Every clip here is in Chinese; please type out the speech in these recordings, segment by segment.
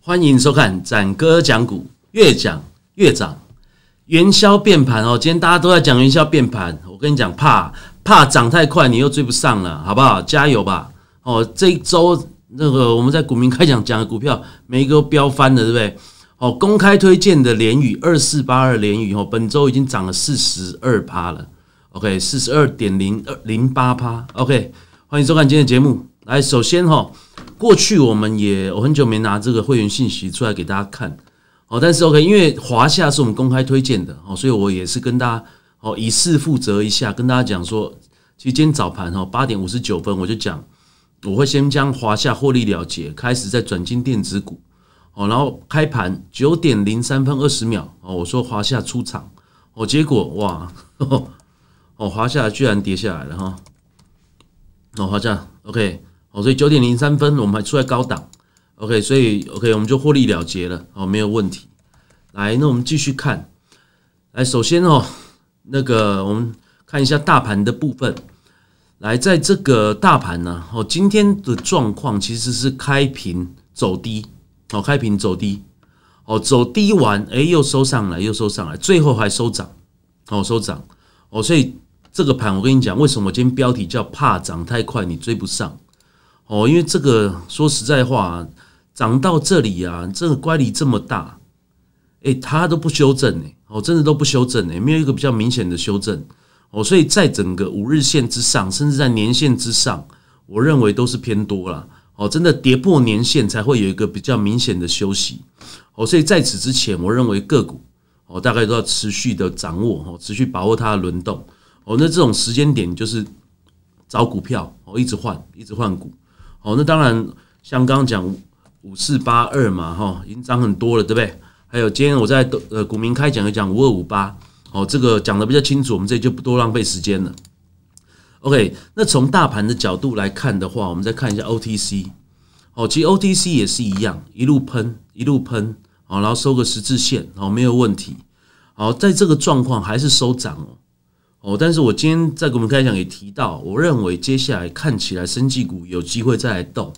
欢迎收看《展哥讲股》，越讲越涨，元宵变盘哦！今天大家都在讲元宵变盘，我跟你讲，怕怕涨太快，你又追不上了，好不好？加油吧！哦，这一周那个我们在股民开讲讲的股票，每一个都飙翻了，对不对？哦，公开推荐的联宇二四八二联宇哦，本周已经涨了四十二趴了。O K，四十二点零二零八趴。O K，欢迎收看今天的节目。来，首先哈，过去我们也我很久没拿这个会员信息出来给大家看。哦，但是 O K，因为华夏是我们公开推荐的，哦，所以我也是跟大家哦以示负责一下，跟大家讲说，其实今天早盘哈，八点五十九分我就讲，我会先将华夏获利了结，开始再转进电子股。哦，然后开盘九点零三分二十秒，哦，我说华夏出场，哦，结果哇。哦，滑下来居然跌下来了哈！哦，滑下，OK，好，所以九点零三分，我们还出来高档，OK，所以 OK，我们就获利了结了，哦，没有问题。来，那我们继续看，来，首先哦，那个我们看一下大盘的部分。来，在这个大盘呢，哦，今天的状况其实是开平走低，哦，开平走低，哦，走低完，哎，又收上来，又收上来，最后还收涨，哦，收涨，哦，所以。这个盘，我跟你讲，为什么今天标题叫“怕涨太快，你追不上”？哦，因为这个说实在话，涨到这里啊，这个乖离这么大，哎，它都不修正呢，哦，真的都不修正呢，没有一个比较明显的修正，哦，所以在整个五日线之上，甚至在年线之上，我认为都是偏多了，哦，真的跌破年线才会有一个比较明显的休息，哦，所以在此之前，我认为个股哦，大概都要持续的掌握，哦，持续把握它的轮动。哦，那这种时间点就是找股票，哦，一直换，一直换股。哦，那当然像刚刚讲五四八二嘛，哈，已经涨很多了，对不对？还有今天我在呃，股民开讲一讲五二五八，哦，这个讲的比较清楚，我们这就不多浪费时间了。OK，那从大盘的角度来看的话，我们再看一下 OTC，哦，其实 OTC 也是一样，一路喷，一路喷，哦，然后收个十字线，哦，没有问题。好，在这个状况还是收涨哦。哦，但是我今天在给我开讲也提到，我认为接下来看起来，生技股有机会再来动。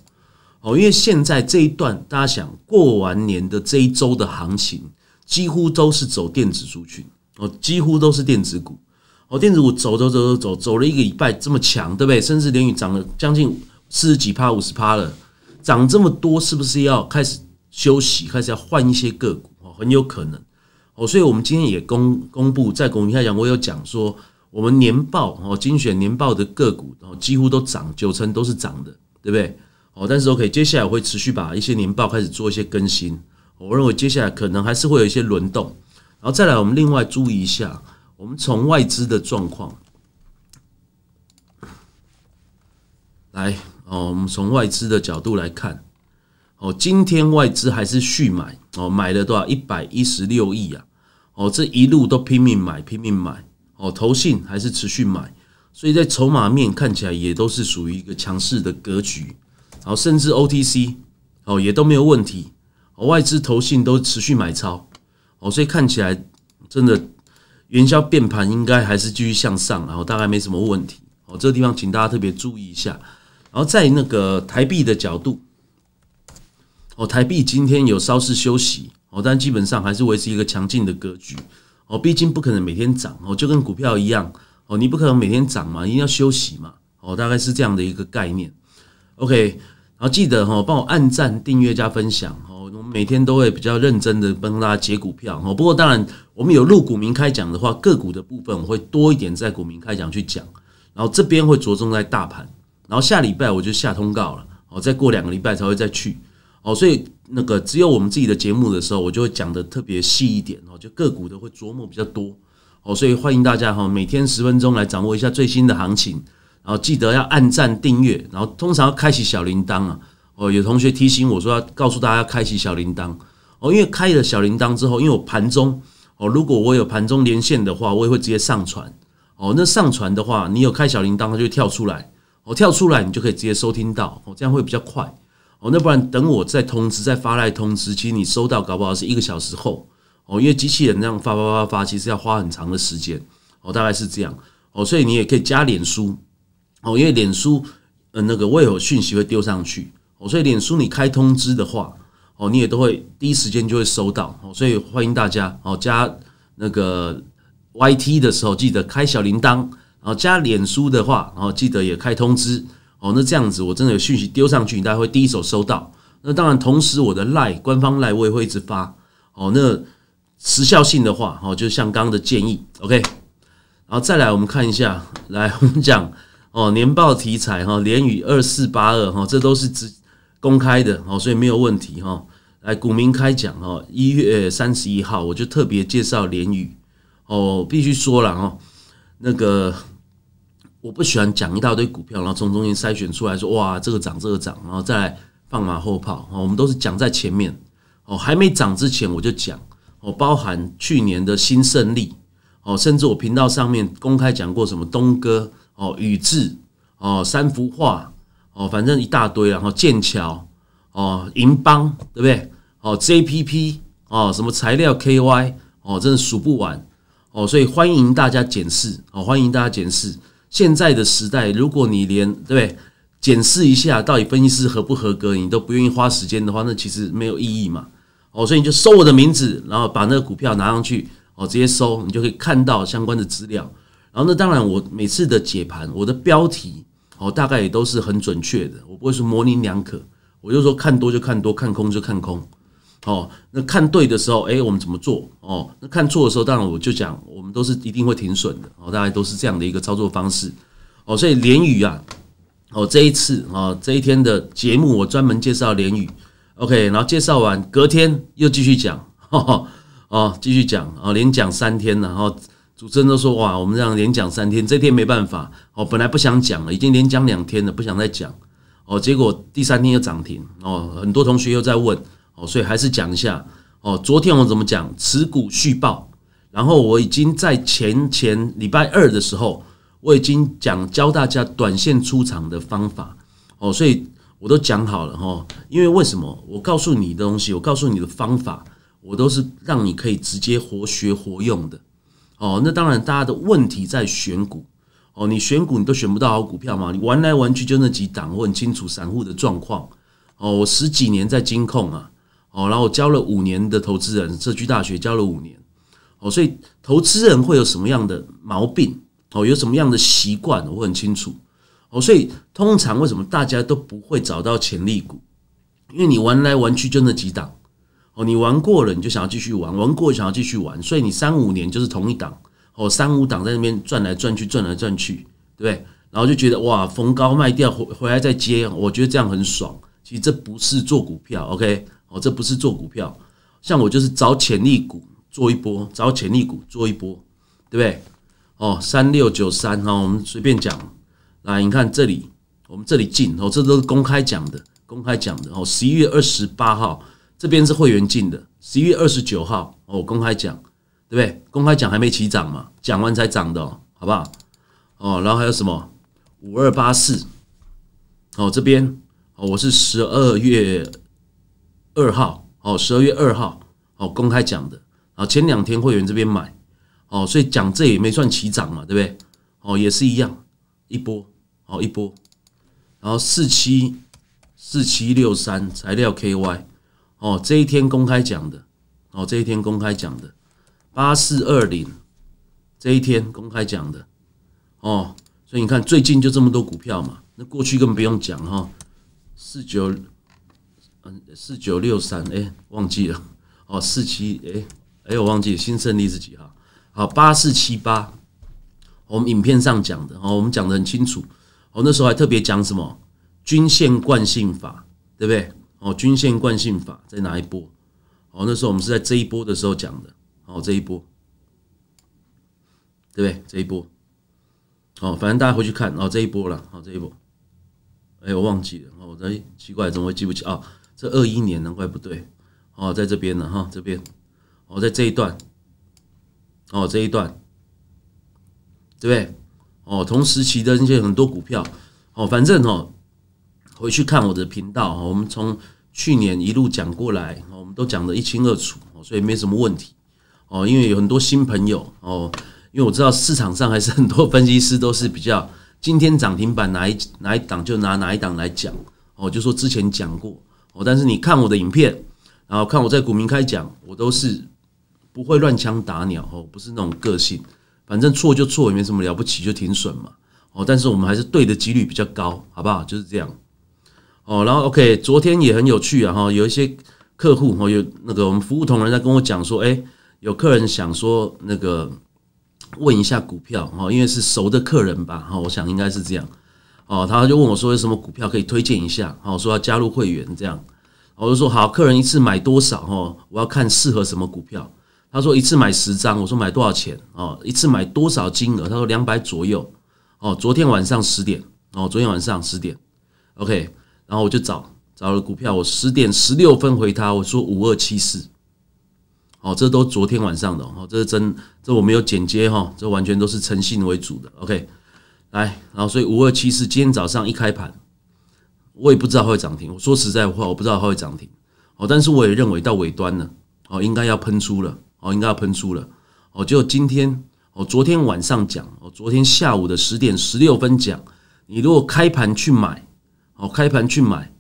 哦，因为现在这一段大家想过完年的这一周的行情，几乎都是走电子族群，哦，几乎都是电子股。哦，电子股走走走走走走了一个礼拜，这么强，对不对？甚至连宇涨了将近四十几趴、五十趴了，涨这么多，是不是要开始休息，开始要换一些个股？哦，很有可能。哦，所以我们今天也公公布在给我开讲，我有讲说。我们年报哦，精选年报的个股，哦，几乎都涨，九成都是涨的，对不对？哦，但是 OK，接下来我会持续把一些年报开始做一些更新。我认为接下来可能还是会有一些轮动，然后再来我们另外注意一下，我们从外资的状况来哦，我们从外资的角度来看，哦，今天外资还是续买哦，买了多少一百一十六亿啊？哦，这一路都拼命买，拼命买。哦，投信还是持续买，所以在筹码面看起来也都是属于一个强势的格局，然后甚至 OTC 哦也都没有问题，哦外资投信都持续买超，哦所以看起来真的元宵变盘应该还是继续向上，然后大概没什么问题，哦这个地方请大家特别注意一下，然后在那个台币的角度，哦台币今天有稍事休息，哦但基本上还是维持一个强劲的格局。哦，毕竟不可能每天涨哦，就跟股票一样哦，你不可能每天涨嘛，一定要休息嘛，哦，大概是这样的一个概念。OK，然后记得哈，帮我按赞、订阅加分享哦，我们每天都会比较认真的帮大家解股票哦。不过当然，我们有录股民开讲的话，个股的部分我会多一点在股民开讲去讲，然后这边会着重在大盘。然后下礼拜我就下通告了，哦，再过两个礼拜才会再去。哦，所以那个只有我们自己的节目的时候，我就会讲的特别细一点哦，就个股的会琢磨比较多哦，所以欢迎大家哈，每天十分钟来掌握一下最新的行情，然后记得要按赞订阅，然后通常要开启小铃铛啊哦，有同学提醒我说要告诉大家要开启小铃铛哦，因为开了小铃铛之后，因为我盘中哦，如果我有盘中连线的话，我也会直接上传哦，那上传的话，你有开小铃铛，它就跳出来，哦，跳出来，你就可以直接收听到哦，这样会比较快。那不然等我再通知，再发来通知，其实你收到，搞不好是一个小时后哦，因为机器人那样发发发发，其实要花很长的时间哦，大概是这样哦，所以你也可以加脸书哦，因为脸书呃那个我也有讯息会丢上去哦，所以脸书你开通知的话哦，你也都会第一时间就会收到哦，所以欢迎大家哦加那个 Y T 的时候记得开小铃铛，然后加脸书的话，然后记得也开通知。哦，那这样子我真的有讯息丢上去，你大概第一手收到。那当然，同时我的赖官方赖我也会一直发。哦，那时效性的话，哦，就像刚刚的建议，OK。然后再来，我们看一下，来我们讲哦，年报题材哈，连宇二四八二哈，这都是直公开的哦，所以没有问题哈。来，股民开讲哦，一月三十一号，我就特别介绍连宇哦，必须说了哦，那个。我不喜欢讲一大堆股票，然后从中间筛选出来说哇这个涨这个涨，然后再放马后炮。哦，我们都是讲在前面，哦还没涨之前我就讲。哦，包含去年的新胜利，哦甚至我频道上面公开讲过什么东哥哦宇治哦三幅画哦反正一大堆，然后剑桥哦银邦对不对哦 JPP 哦什么材料 KY 哦真的数不完哦，所以欢迎大家检视哦欢迎大家检视。现在的时代，如果你连对检视一下到底分析师合不合格，你都不愿意花时间的话，那其实没有意义嘛。哦，所以你就搜我的名字，然后把那个股票拿上去，哦，直接搜，你就可以看到相关的资料。然后那当然，我每次的解盘，我的标题哦，大概也都是很准确的，我不会说模棱两可，我就说看多就看多，看空就看空。哦，那看对的时候，哎，我们怎么做？哦，那看错的时候，当然我就讲，我们都是一定会停损的。哦，大家都是这样的一个操作方式。哦，所以连雨啊，哦，这一次啊，这一天的节目我专门介绍连雨。OK，然后介绍完，隔天又继续讲，哦，继续讲，哦，连讲三天然后主持人都说哇，我们这样连讲三天，这天没办法。哦，本来不想讲了，已经连讲两天了，不想再讲。哦，结果第三天又涨停。哦，很多同学又在问。哦，所以还是讲一下哦。昨天我怎么讲持股续报，然后我已经在前前礼拜二的时候，我已经讲教大家短线出场的方法哦。所以我都讲好了哈。因为为什么我告诉你的东西，我告诉你的方法，我都是让你可以直接活学活用的哦。那当然，大家的问题在选股哦。你选股你都选不到好股票嘛？你玩来玩去就那几档，我很清楚散户的状况哦。我十几年在金控啊。哦，然后教了五年的投资人社区大学，教了五年，哦，所以投资人会有什么样的毛病？哦，有什么样的习惯？我很清楚，哦，所以通常为什么大家都不会找到潜力股？因为你玩来玩去就那几档，哦，你玩过了你就想要继续玩，玩过想要继续玩，所以你三五年就是同一档，哦，三五档在那边转来转去，转来转去，对不对？然后就觉得哇，逢高卖掉，回回来再接，我觉得这样很爽。其实这不是做股票，OK？哦，这不是做股票，像我就是找潜力股做一波，找潜力股做一波，对不对？哦，三六九三哦，我们随便讲，来，你看这里，我们这里进哦，这都是公开讲的，公开讲的哦。十一月二十八号这边是会员进的，十一月二十九号哦，公开讲，对不对？公开讲还没起涨嘛，讲完才涨的，好不好？哦，然后还有什么五二八四，哦，这边哦，我是十二月。二号哦，十二月二号哦，公开讲的啊，前两天会员这边买哦，所以讲这也没算起涨嘛，对不对？哦，也是一样一波哦一波，然后四七四七六三材料 KY 哦，这一天公开讲的哦，这一天公开讲的八四二零这一天公开讲的哦，所以你看最近就这么多股票嘛，那过去根本不用讲哈，四九。四九六三哎，忘记了哦，四七哎哎，我忘记了新胜利是几号？好，八四七八，我们影片上讲的哦，我们讲的很清楚。哦，那时候还特别讲什么均线惯性法，对不对？哦，均线惯性法在哪一波？哦，那时候我们是在这一波的时候讲的。哦，这一波，对不对？这一波，哦，反正大家回去看哦，这一波了。哦，这一波，哎，我忘记了。哦，我哎，奇怪，怎么会记不起啊？这二一年难怪不对哦，在这边呢哈，这边哦，在这一段哦，这一段对不对？哦，同时期的那些很多股票哦，反正哦，回去看我的频道，我们从去年一路讲过来，我们都讲的一清二楚，所以没什么问题哦。因为有很多新朋友哦，因为我知道市场上还是很多分析师都是比较今天涨停板哪一哪一档就拿哪一档来讲哦，就说之前讲过。哦，但是你看我的影片，然后看我在股民开讲，我都是不会乱枪打鸟，哦，不是那种个性。反正错就错，也没什么了不起，就停损嘛。哦，但是我们还是对的几率比较高，好不好？就是这样。哦，然后 OK，昨天也很有趣啊，哈，有一些客户，哦，有那个我们服务同仁在跟我讲说，哎，有客人想说那个问一下股票，哈，因为是熟的客人吧，哈，我想应该是这样。哦，他就问我说：“有什么股票可以推荐一下？”哦，说要加入会员这样，我就说：“好，客人一次买多少？”哦，我要看适合什么股票。他说：“一次买十张。”我说：“买多少钱？”哦，一次买多少金额？他说：“两百左右。”哦，昨天晚上十点。哦，昨天晚上十点。OK，然后我就找找了股票，我十点十六分回他，我说：“五二七四。”哦，这都昨天晚上的。哦，这是真，这我没有剪接哈，这完全都是诚信为主的。OK。来，然后所以五二七四今天早上一开盘，我也不知道它会涨停。我说实在话，我不知道它会涨停。哦，但是我也认为到尾端了，哦，应该要喷出了，哦，应该要喷出了。哦，就今天，哦，昨天晚上讲，哦，昨天下午的十点十六分讲，你如果开盘去买，哦，开盘去买，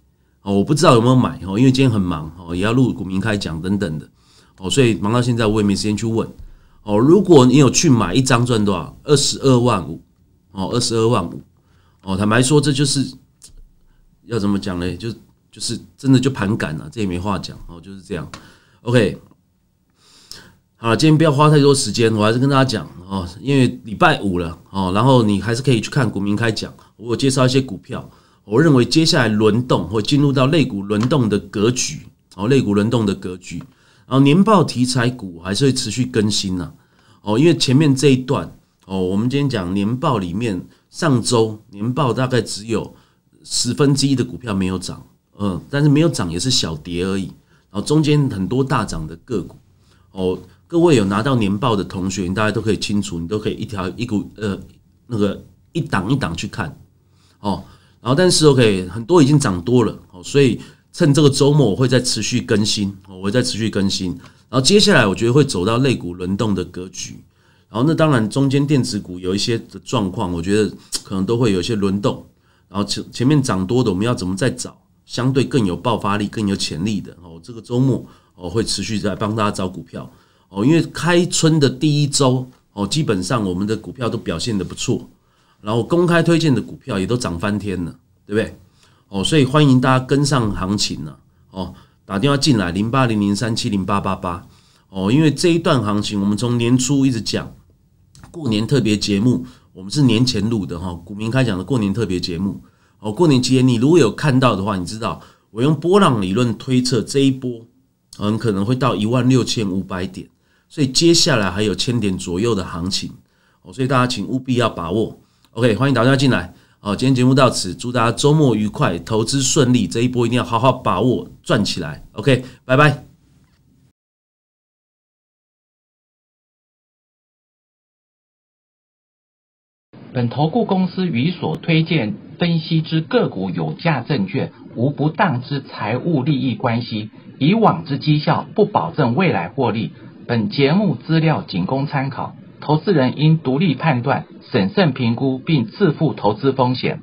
哦，我不知道有没有买，哦，因为今天很忙，哦，也要录股民开讲等等的，哦，所以忙到现在我也没时间去问，哦，如果你有去买一张赚多少？二十二万五。哦，二十二万五，哦，坦白说，这就是要怎么讲呢？就就是真的就盘感了，这也没话讲哦，就是这样。OK，好了，今天不要花太多时间，我还是跟大家讲哦，因为礼拜五了哦，然后你还是可以去看《股民开讲》，我介绍一些股票，我认为接下来轮动会进入到类股轮动的格局哦，类股轮动的格局，然后年报题材股还是会持续更新呢哦，因为前面这一段。哦，我们今天讲年报里面，上周年报大概只有十分之一的股票没有涨，嗯，但是没有涨也是小跌而已。然后中间很多大涨的个股，哦，各位有拿到年报的同学，大家都可以清楚，你都可以一条一股呃那个一档一档去看，哦，然后但是 OK 很多已经涨多了，哦，所以趁这个周末我会再持续更新，我会再持续更新，然后接下来我觉得会走到肋骨轮动的格局。然后那当然，中间电子股有一些的状况，我觉得可能都会有一些轮动。然后前前面涨多的，我们要怎么再找相对更有爆发力、更有潜力的？哦，这个周末哦会持续在帮大家找股票哦，因为开春的第一周哦，基本上我们的股票都表现的不错，然后公开推荐的股票也都涨翻天了，对不对？哦，所以欢迎大家跟上行情呢哦，打电话进来零八零零三七零八八八。哦，因为这一段行情，我们从年初一直讲过年特别节目，我们是年前录的哈，股民开讲的过年特别节目。哦，过年期间你如果有看到的话，你知道我用波浪理论推测这一波很可能会到一万六千五百点，所以接下来还有千点左右的行情。哦，所以大家请务必要把握。OK，欢迎大家进来。哦，今天节目到此，祝大家周末愉快，投资顺利。这一波一定要好好把握，赚起来。OK，拜拜。本投顾公司与所推荐分析之个股有价证券无不当之财务利益关系，以往之绩效不保证未来获利。本节目资料仅供参考，投资人应独立判断、审慎评估并自负投资风险。